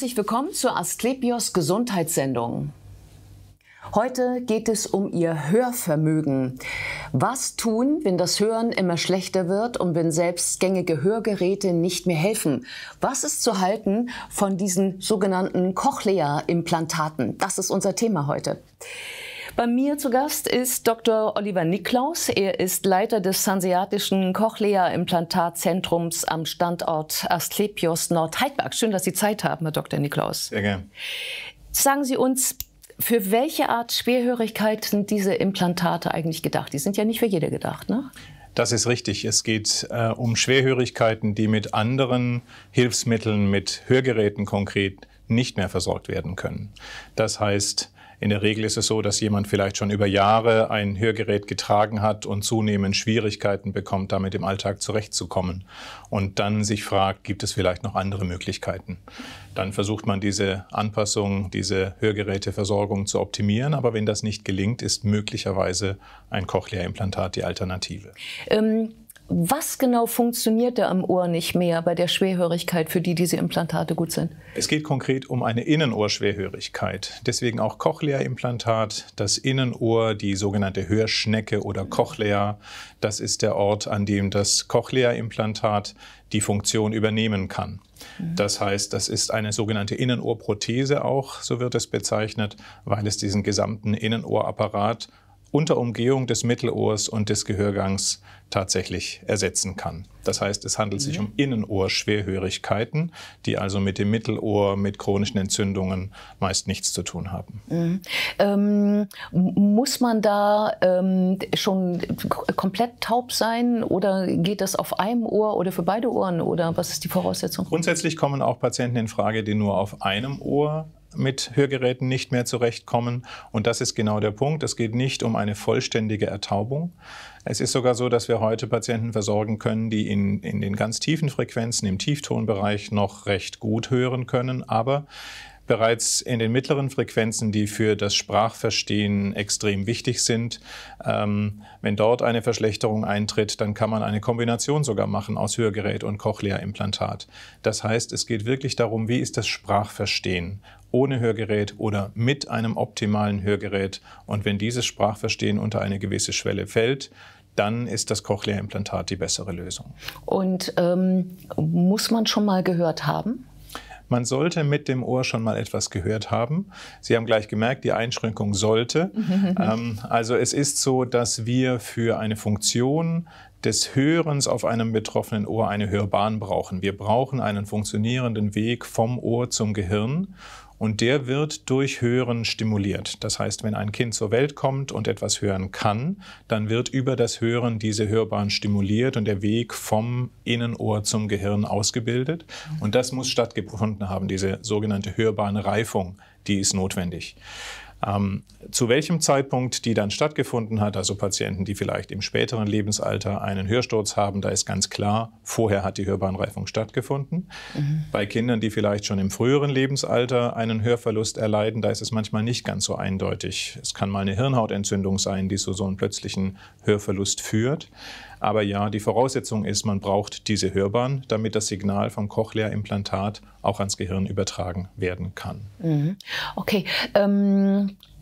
Herzlich willkommen zur Asklepios Gesundheitssendung. Heute geht es um Ihr Hörvermögen. Was tun, wenn das Hören immer schlechter wird und wenn selbst gängige Hörgeräte nicht mehr helfen? Was ist zu halten von diesen sogenannten Cochlea-Implantaten? Das ist unser Thema heute. Bei mir zu Gast ist Dr. Oliver Niklaus. Er ist Leiter des Sansiatischen Cochlea-Implantatzentrums am Standort Asklepios Nordheidberg. Schön, dass Sie Zeit haben, Herr Dr. Niklaus. Sehr gerne. Sagen Sie uns, für welche Art Schwerhörigkeit sind diese Implantate eigentlich gedacht? Die sind ja nicht für jede gedacht, ne? Das ist richtig. Es geht äh, um Schwerhörigkeiten, die mit anderen Hilfsmitteln, mit Hörgeräten konkret nicht mehr versorgt werden können. Das heißt, in der Regel ist es so, dass jemand vielleicht schon über Jahre ein Hörgerät getragen hat und zunehmend Schwierigkeiten bekommt, damit im Alltag zurechtzukommen. Und dann sich fragt, gibt es vielleicht noch andere Möglichkeiten? Dann versucht man diese Anpassung, diese Hörgeräteversorgung zu optimieren. Aber wenn das nicht gelingt, ist möglicherweise ein Cochlea-Implantat die Alternative. Ähm was genau funktioniert da am Ohr nicht mehr bei der Schwerhörigkeit, für die diese Implantate gut sind? Es geht konkret um eine Innenohrschwerhörigkeit. Deswegen auch Cochlea-Implantat, das Innenohr, die sogenannte Hörschnecke oder Cochlea. Das ist der Ort, an dem das Cochlea-Implantat die Funktion übernehmen kann. Mhm. Das heißt, das ist eine sogenannte Innenohrprothese auch, so wird es bezeichnet, weil es diesen gesamten Innenohrapparat unter Umgehung des Mittelohrs und des Gehörgangs tatsächlich ersetzen kann. Das heißt, es handelt mhm. sich um Innenohrschwerhörigkeiten, die also mit dem Mittelohr, mit chronischen Entzündungen meist nichts zu tun haben. Mhm. Ähm, muss man da ähm, schon komplett taub sein oder geht das auf einem Ohr oder für beide Ohren oder was ist die Voraussetzung? Grundsätzlich kommen auch Patienten in Frage, die nur auf einem Ohr mit Hörgeräten nicht mehr zurechtkommen. Und das ist genau der Punkt. Es geht nicht um eine vollständige Ertaubung. Es ist sogar so, dass wir heute Patienten versorgen können, die in, in den ganz tiefen Frequenzen im Tieftonbereich noch recht gut hören können, aber bereits in den mittleren Frequenzen, die für das Sprachverstehen extrem wichtig sind. Ähm, wenn dort eine Verschlechterung eintritt, dann kann man eine Kombination sogar machen aus Hörgerät und Cochlea-Implantat. Das heißt, es geht wirklich darum, wie ist das Sprachverstehen ohne Hörgerät oder mit einem optimalen Hörgerät. Und wenn dieses Sprachverstehen unter eine gewisse Schwelle fällt, dann ist das Cochlea-Implantat die bessere Lösung. Und ähm, muss man schon mal gehört haben? Man sollte mit dem Ohr schon mal etwas gehört haben. Sie haben gleich gemerkt, die Einschränkung sollte. ähm, also es ist so, dass wir für eine Funktion des Hörens auf einem betroffenen Ohr eine Hörbahn brauchen. Wir brauchen einen funktionierenden Weg vom Ohr zum Gehirn. Und der wird durch Hören stimuliert. Das heißt, wenn ein Kind zur Welt kommt und etwas hören kann, dann wird über das Hören diese Hörbahn stimuliert und der Weg vom Innenohr zum Gehirn ausgebildet. Und das muss stattgefunden haben, diese sogenannte hörbare Reifung, die ist notwendig. Ähm, zu welchem Zeitpunkt die dann stattgefunden hat, also Patienten, die vielleicht im späteren Lebensalter einen Hörsturz haben, da ist ganz klar, vorher hat die Hörbahnreifung stattgefunden. Mhm. Bei Kindern, die vielleicht schon im früheren Lebensalter einen Hörverlust erleiden, da ist es manchmal nicht ganz so eindeutig. Es kann mal eine Hirnhautentzündung sein, die zu so einem plötzlichen Hörverlust führt. Aber ja, die Voraussetzung ist, man braucht diese Hörbahn, damit das Signal vom Cochlea-Implantat auch ans Gehirn übertragen werden kann. Mhm. Okay. Ähm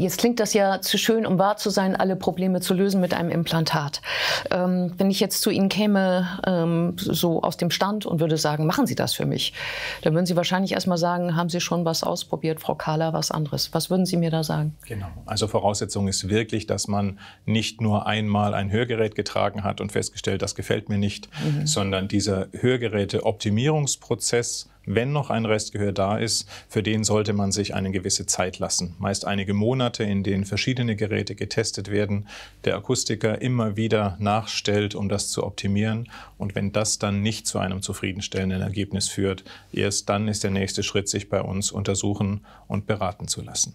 Jetzt klingt das ja zu schön, um wahr zu sein, alle Probleme zu lösen mit einem Implantat. Ähm, wenn ich jetzt zu Ihnen käme, ähm, so aus dem Stand und würde sagen, machen Sie das für mich, dann würden Sie wahrscheinlich erstmal sagen, haben Sie schon was ausprobiert, Frau Kahler, was anderes. Was würden Sie mir da sagen? Genau. Also Voraussetzung ist wirklich, dass man nicht nur einmal ein Hörgerät getragen hat und festgestellt, das gefällt mir nicht, mhm. sondern dieser Hörgeräte-Optimierungsprozess wenn noch ein Restgehör da ist, für den sollte man sich eine gewisse Zeit lassen, meist einige Monate Monate, in denen verschiedene Geräte getestet werden, der Akustiker immer wieder nachstellt, um das zu optimieren. Und wenn das dann nicht zu einem zufriedenstellenden Ergebnis führt, erst dann ist der nächste Schritt, sich bei uns untersuchen und beraten zu lassen.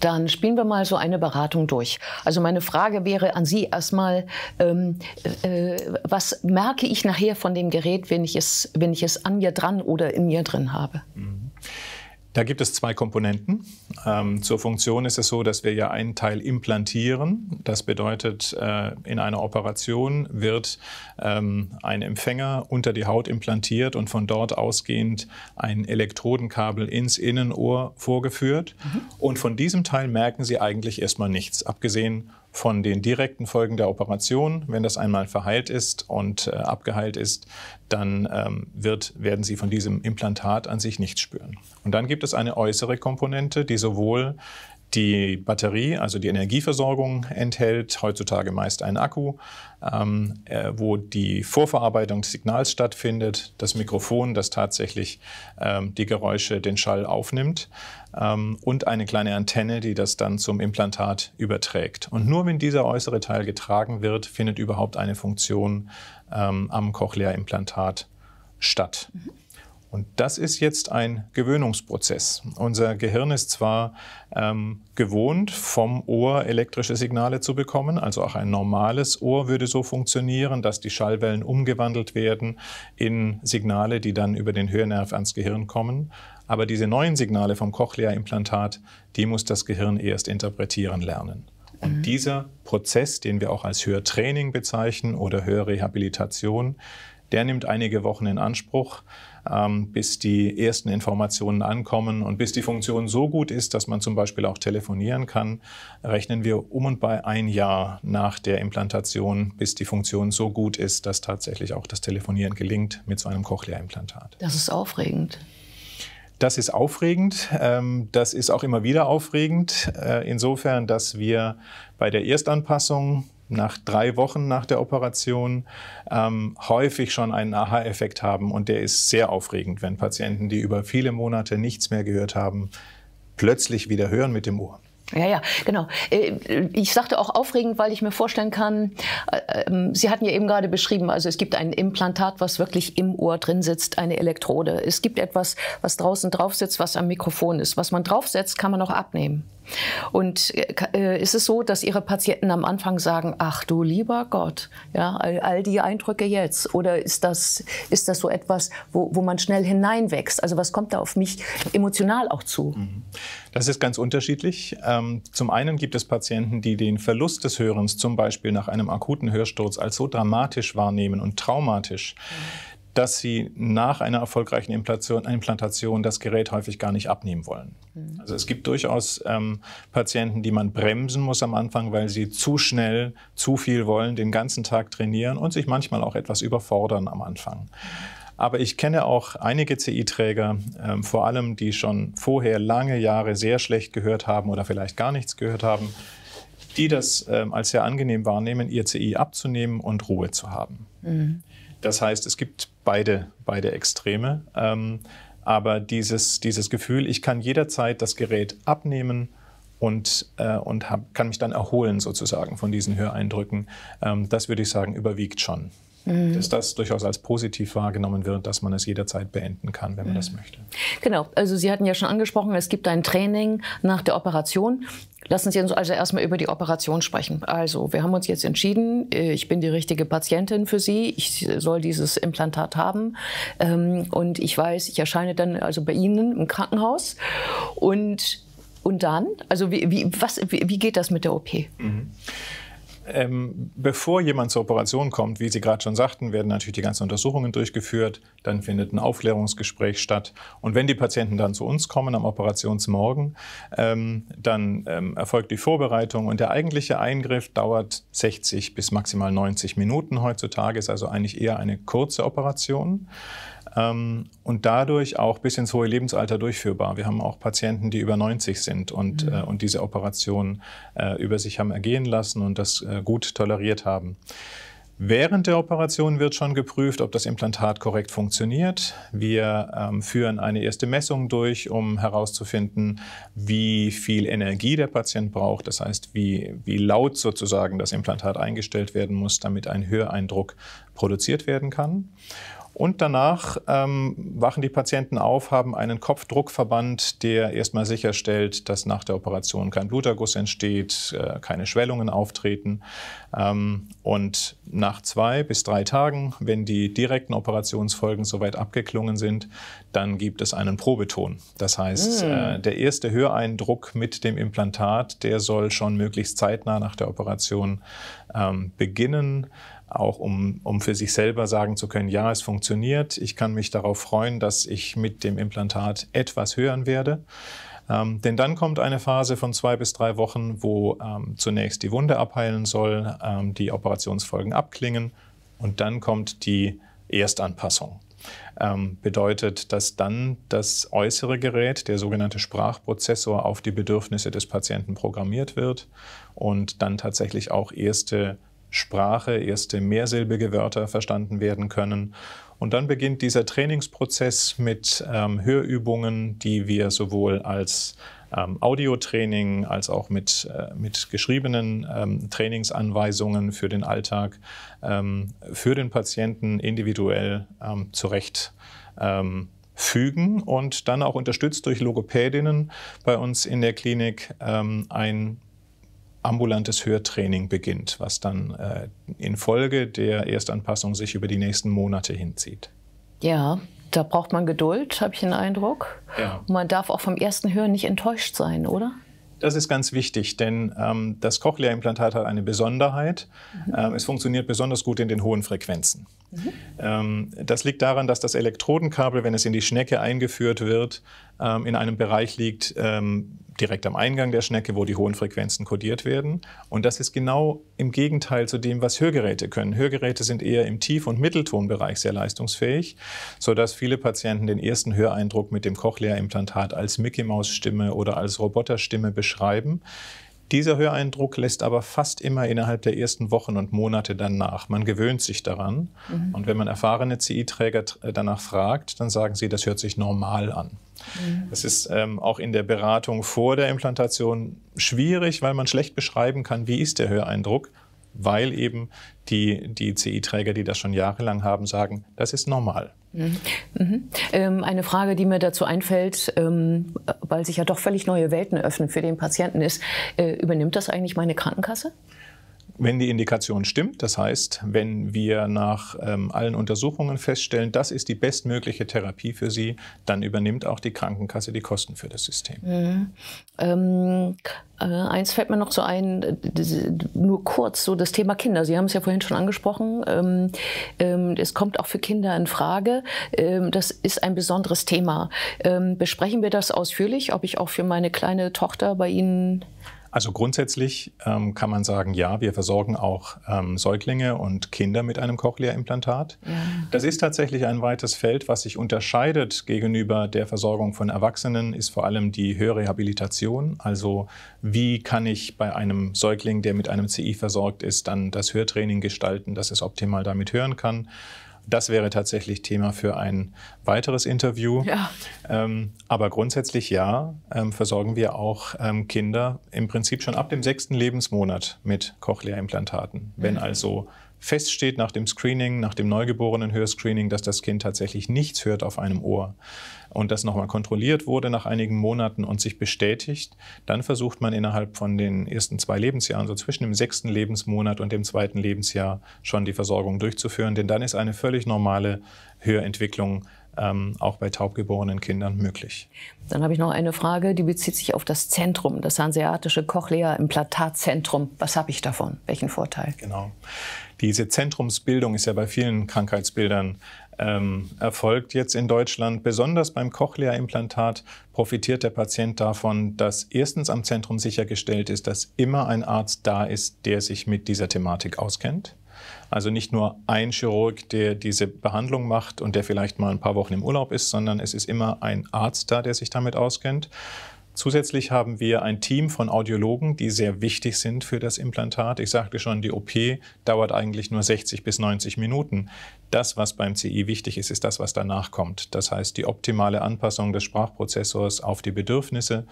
Dann spielen wir mal so eine Beratung durch. Also meine Frage wäre an Sie erstmal, ähm, äh, was merke ich nachher von dem Gerät, wenn ich es, wenn ich es an mir dran oder in mir drin habe? Mhm. Da gibt es zwei Komponenten. Ähm, zur Funktion ist es so, dass wir ja einen Teil implantieren. Das bedeutet, äh, in einer Operation wird ähm, ein Empfänger unter die Haut implantiert und von dort ausgehend ein Elektrodenkabel ins Innenohr vorgeführt. Mhm. Und von diesem Teil merken Sie eigentlich erstmal nichts, abgesehen von den direkten Folgen der Operation. Wenn das einmal verheilt ist und äh, abgeheilt ist, dann ähm, wird, werden Sie von diesem Implantat an sich nichts spüren. Und dann gibt es eine äußere Komponente, die sowohl die Batterie, also die Energieversorgung, enthält heutzutage meist einen Akku, ähm, äh, wo die Vorverarbeitung des Signals stattfindet, das Mikrofon, das tatsächlich ähm, die Geräusche, den Schall aufnimmt ähm, und eine kleine Antenne, die das dann zum Implantat überträgt. Und nur wenn dieser äußere Teil getragen wird, findet überhaupt eine Funktion ähm, am Cochlea-Implantat statt. Mhm. Und das ist jetzt ein Gewöhnungsprozess. Unser Gehirn ist zwar ähm, gewohnt, vom Ohr elektrische Signale zu bekommen, also auch ein normales Ohr würde so funktionieren, dass die Schallwellen umgewandelt werden in Signale, die dann über den Hörnerv ans Gehirn kommen. Aber diese neuen Signale vom Cochlea-Implantat, die muss das Gehirn erst interpretieren lernen. Und mhm. dieser Prozess, den wir auch als Hörtraining bezeichnen oder Hörrehabilitation, der nimmt einige Wochen in Anspruch. Ähm, bis die ersten Informationen ankommen und bis die Funktion so gut ist, dass man zum Beispiel auch telefonieren kann, rechnen wir um und bei ein Jahr nach der Implantation, bis die Funktion so gut ist, dass tatsächlich auch das Telefonieren gelingt mit so einem Cochlea-Implantat. Das ist aufregend. Das ist aufregend. Ähm, das ist auch immer wieder aufregend. Äh, insofern, dass wir bei der Erstanpassung nach drei Wochen nach der Operation ähm, häufig schon einen Aha-Effekt haben. Und der ist sehr aufregend, wenn Patienten, die über viele Monate nichts mehr gehört haben, plötzlich wieder hören mit dem Ohr. Ja, ja, genau. Äh, ich sagte auch aufregend, weil ich mir vorstellen kann, äh, ähm, Sie hatten ja eben gerade beschrieben, also es gibt ein Implantat, was wirklich im Ohr drin sitzt, eine Elektrode. Es gibt etwas, was draußen drauf sitzt, was am Mikrofon ist. Was man draufsetzt, kann man auch abnehmen. Und äh, äh, ist es so, dass Ihre Patienten am Anfang sagen, ach du lieber Gott, ja, all, all die Eindrücke jetzt? Oder ist das, ist das so etwas, wo, wo man schnell hineinwächst? Also was kommt da auf mich emotional auch zu? Mhm. Das ist ganz unterschiedlich. Ähm, zum einen gibt es Patienten, die den Verlust des Hörens zum Beispiel nach einem akuten Hörsturz als so dramatisch wahrnehmen und traumatisch, mhm dass sie nach einer erfolgreichen Implantation das Gerät häufig gar nicht abnehmen wollen. Mhm. Also es gibt durchaus ähm, Patienten, die man bremsen muss am Anfang, weil sie zu schnell zu viel wollen, den ganzen Tag trainieren und sich manchmal auch etwas überfordern am Anfang. Aber ich kenne auch einige CI-Träger, ähm, vor allem die schon vorher lange Jahre sehr schlecht gehört haben oder vielleicht gar nichts gehört haben, die das ähm, als sehr angenehm wahrnehmen, ihr CI abzunehmen und Ruhe zu haben. Mhm. Das heißt, es gibt beide, beide Extreme. Ähm, aber dieses, dieses Gefühl, ich kann jederzeit das Gerät abnehmen und, äh, und hab, kann mich dann erholen sozusagen von diesen Höreindrücken, ähm, das würde ich sagen, überwiegt schon mhm. dass das durchaus als positiv wahrgenommen wird, dass man es jederzeit beenden kann, wenn man mhm. das möchte. Genau, also Sie hatten ja schon angesprochen, es gibt ein Training nach der Operation. Lassen Sie uns also erstmal über die Operation sprechen. Also, wir haben uns jetzt entschieden, äh, ich bin die richtige Patientin für Sie, ich soll dieses Implantat haben ähm, und ich weiß, ich erscheine dann also bei Ihnen im Krankenhaus und und dann? Also wie, wie, was, wie, wie geht das mit der OP? Mhm. Ähm, bevor jemand zur Operation kommt, wie Sie gerade schon sagten, werden natürlich die ganzen Untersuchungen durchgeführt, dann findet ein Aufklärungsgespräch statt. Und wenn die Patienten dann zu uns kommen am Operationsmorgen, ähm, dann ähm, erfolgt die Vorbereitung und der eigentliche Eingriff dauert 60 bis maximal 90 Minuten heutzutage, ist also eigentlich eher eine kurze Operation ähm, und dadurch auch bis ins hohe Lebensalter durchführbar. Wir haben auch Patienten, die über 90 sind und, mhm. äh, und diese Operation äh, über sich haben ergehen lassen und das äh, gut toleriert haben. Während der Operation wird schon geprüft, ob das Implantat korrekt funktioniert. Wir ähm, führen eine erste Messung durch, um herauszufinden, wie viel Energie der Patient braucht, das heißt, wie, wie laut sozusagen das Implantat eingestellt werden muss, damit ein Höreindruck produziert werden kann. Und danach ähm, wachen die Patienten auf, haben einen Kopfdruckverband, der erstmal sicherstellt, dass nach der Operation kein Bluterguss entsteht, äh, keine Schwellungen auftreten. Ähm, und nach zwei bis drei Tagen, wenn die direkten Operationsfolgen soweit abgeklungen sind, dann gibt es einen Probeton. Das heißt, mm. äh, der erste Höreindruck mit dem Implantat, der soll schon möglichst zeitnah nach der Operation ähm, beginnen auch um, um für sich selber sagen zu können, ja, es funktioniert. Ich kann mich darauf freuen, dass ich mit dem Implantat etwas hören werde. Ähm, denn dann kommt eine Phase von zwei bis drei Wochen, wo ähm, zunächst die Wunde abheilen soll, ähm, die Operationsfolgen abklingen und dann kommt die Erstanpassung. Ähm, bedeutet, dass dann das äußere Gerät, der sogenannte Sprachprozessor, auf die Bedürfnisse des Patienten programmiert wird und dann tatsächlich auch erste Sprache, erste mehrsilbige Wörter verstanden werden können. Und dann beginnt dieser Trainingsprozess mit ähm, Hörübungen, die wir sowohl als ähm, Audiotraining als auch mit, äh, mit geschriebenen ähm, Trainingsanweisungen für den Alltag ähm, für den Patienten individuell ähm, zurecht ähm, fügen und dann auch unterstützt durch Logopädinnen bei uns in der Klinik ähm, ein ambulantes Hörtraining beginnt, was dann äh, infolge der Erstanpassung sich über die nächsten Monate hinzieht. Ja, da braucht man Geduld, habe ich den Eindruck. Ja. man darf auch vom ersten Hören nicht enttäuscht sein, oder? Das ist ganz wichtig, denn ähm, das Cochlea-Implantat hat eine Besonderheit. Mhm. Ähm, es funktioniert besonders gut in den hohen Frequenzen. Mhm. Das liegt daran, dass das Elektrodenkabel, wenn es in die Schnecke eingeführt wird, ähm, in einem Bereich liegt, ähm, direkt am Eingang der Schnecke, wo die hohen Frequenzen kodiert werden. Und das ist genau im Gegenteil zu dem, was Hörgeräte können. Hörgeräte sind eher im Tief- und Mitteltonbereich sehr leistungsfähig, sodass viele Patienten den ersten Höreindruck mit dem Cochlea-Implantat als Mickey-Maus-Stimme oder als Roboterstimme beschreiben. Dieser Höreindruck lässt aber fast immer innerhalb der ersten Wochen und Monate danach. Man gewöhnt sich daran. Mhm. Und wenn man erfahrene CI-Träger äh, danach fragt, dann sagen sie, das hört sich normal an. Mhm. Das ist ähm, auch in der Beratung vor der Implantation schwierig, weil man schlecht beschreiben kann, wie ist der Höreindruck, weil eben die, die CI-Träger, die das schon jahrelang haben, sagen, das ist normal. Mhm. mhm. Ähm, eine Frage, die mir dazu einfällt, ähm, weil sich ja doch völlig neue Welten öffnen für den Patienten ist, äh, übernimmt das eigentlich meine Krankenkasse? Wenn die Indikation stimmt, das heißt, wenn wir nach ähm, allen Untersuchungen feststellen, das ist die bestmögliche Therapie für Sie, dann übernimmt auch die Krankenkasse die Kosten für das System. Mhm. Ähm, äh, eins fällt mir noch so ein, nur kurz, so das Thema Kinder. Sie haben es ja vorhin schon angesprochen. Ähm, ähm es kommt auch für Kinder in Frage. Ähm, das ist ein besonderes Thema. Ähm, besprechen wir das ausführlich, ob ich auch für meine kleine Tochter bei Ihnen also grundsätzlich ähm, kann man sagen, ja, wir versorgen auch ähm, Säuglinge und Kinder mit einem Cochlea-Implantat. Ja. Das ist tatsächlich ein weites Feld. Was sich unterscheidet gegenüber der Versorgung von Erwachsenen, ist vor allem die Hörrehabilitation. Also wie kann ich bei einem Säugling, der mit einem CI versorgt ist, dann das Hörtraining gestalten, dass es optimal damit hören kann das wäre tatsächlich Thema für ein weiteres Interview. Ja. Ähm, aber grundsätzlich ja, ähm, versorgen wir auch ähm, Kinder im Prinzip schon ab dem sechsten Lebensmonat mit Cochlea-Implantaten, wenn mhm. also feststeht nach dem Screening, nach dem neugeborenen Hörscreening, dass das Kind tatsächlich nichts hört auf einem Ohr und das nochmal kontrolliert wurde nach einigen Monaten und sich bestätigt, dann versucht man innerhalb von den ersten zwei Lebensjahren, so zwischen dem sechsten Lebensmonat und dem zweiten Lebensjahr, schon die Versorgung durchzuführen, denn dann ist eine völlig normale Hörentwicklung ähm, auch bei taubgeborenen Kindern möglich. Dann habe ich noch eine Frage, die bezieht sich auf das Zentrum, das hanseatische Cochlea-Implantatzentrum. Was habe ich davon? Welchen Vorteil? Genau. Diese Zentrumsbildung ist ja bei vielen Krankheitsbildern ähm, erfolgt jetzt in Deutschland. Besonders beim Cochlea-Implantat profitiert der Patient davon, dass erstens am Zentrum sichergestellt ist, dass immer ein Arzt da ist, der sich mit dieser Thematik auskennt. Also nicht nur ein Chirurg, der diese Behandlung macht und der vielleicht mal ein paar Wochen im Urlaub ist, sondern es ist immer ein Arzt da, der sich damit auskennt. Zusätzlich haben wir ein Team von Audiologen, die sehr wichtig sind für das Implantat. Ich sagte schon, die OP dauert eigentlich nur 60 bis 90 Minuten. Das, was beim CI wichtig ist, ist das, was danach kommt. Das heißt, die optimale Anpassung des Sprachprozessors auf die Bedürfnisse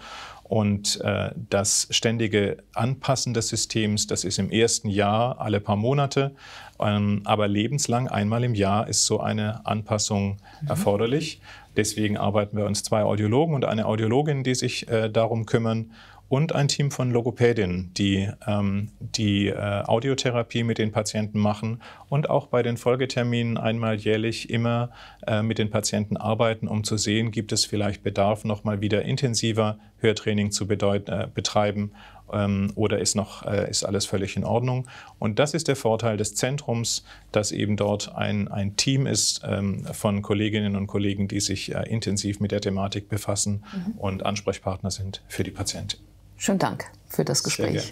und äh, das ständige Anpassen des Systems, das ist im ersten Jahr alle paar Monate, ähm, aber lebenslang einmal im Jahr ist so eine Anpassung mhm. erforderlich. Deswegen arbeiten wir uns zwei Audiologen und eine Audiologin, die sich äh, darum kümmern und ein Team von Logopädinnen, die ähm, die äh, Audiotherapie mit den Patienten machen und auch bei den Folgeterminen einmal jährlich immer äh, mit den Patienten arbeiten, um zu sehen, gibt es vielleicht Bedarf, nochmal wieder intensiver Hörtraining zu äh, betreiben ähm, oder ist noch äh, ist alles völlig in Ordnung. Und das ist der Vorteil des Zentrums, dass eben dort ein, ein Team ist ähm, von Kolleginnen und Kollegen, die sich äh, intensiv mit der Thematik befassen mhm. und Ansprechpartner sind für die Patienten. Schönen Dank für das Gespräch.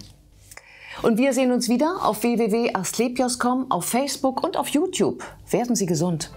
Und wir sehen uns wieder auf www.astlepios.com, auf Facebook und auf YouTube. Werden Sie gesund.